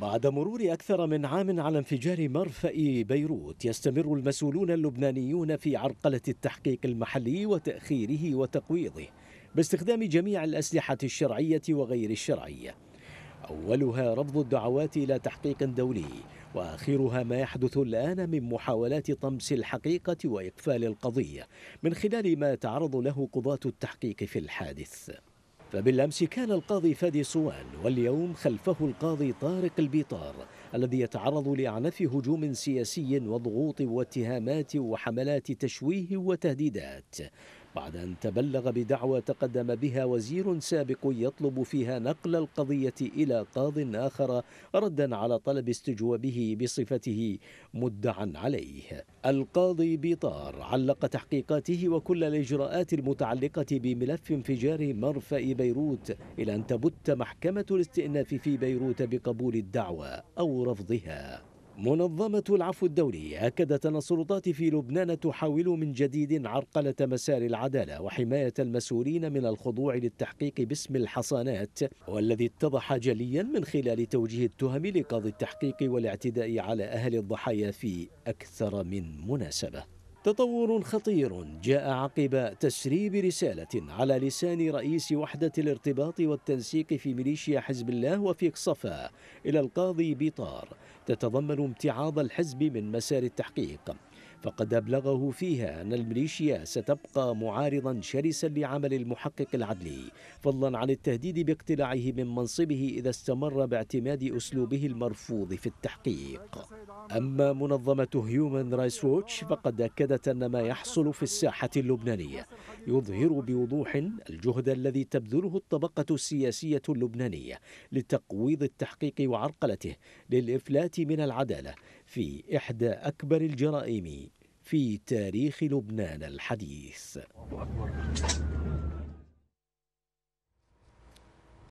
بعد مرور أكثر من عام على انفجار مرفأ بيروت يستمر المسؤولون اللبنانيون في عرقلة التحقيق المحلي وتأخيره وتقويضه باستخدام جميع الأسلحة الشرعية وغير الشرعية أولها رفض الدعوات إلى تحقيق دولي وآخرها ما يحدث الآن من محاولات طمس الحقيقة وإقفال القضية من خلال ما تعرض له قضاة التحقيق في الحادث فبالأمس كان القاضي فادي صوان واليوم خلفه القاضي طارق البيطار الذي يتعرض لأعنف هجوم سياسي وضغوط واتهامات وحملات تشويه وتهديدات بعد أن تبلغ بدعوى تقدم بها وزير سابق يطلب فيها نقل القضية إلى قاض آخر ردا على طلب استجوابه بصفته مدعا عليه القاضي بيطار علق تحقيقاته وكل الإجراءات المتعلقة بملف انفجار مرفأ بيروت إلى أن تبت محكمة الاستئناف في بيروت بقبول الدعوى أو رفضها منظمة العفو الدولي أكدت أن السلطات في لبنان تحاول من جديد عرقلة مسار العدالة وحماية المسؤولين من الخضوع للتحقيق باسم الحصانات والذي اتضح جليا من خلال توجيه التهم لقاضي التحقيق والاعتداء على أهل الضحايا في أكثر من مناسبة تطور خطير جاء عقب تسريب رسالة على لسان رئيس وحدة الارتباط والتنسيق في ميليشيا حزب الله وفيق صفا إلى القاضي بيطار تتضمن امتعاض الحزب من مسار التحقيق فقد أبلغه فيها أن الميليشيا ستبقى معارضا شرسا لعمل المحقق العدلي فضلا عن التهديد باقتلاعه من منصبه إذا استمر باعتماد أسلوبه المرفوض في التحقيق أما منظمة هيومن رايس ووتش فقد أكدت أن ما يحصل في الساحة اللبنانية يظهر بوضوح الجهد الذي تبذله الطبقة السياسية اللبنانية لتقويض التحقيق وعرقلته للإفلات من العدالة في إحدى أكبر الجرائم في تاريخ لبنان الحديث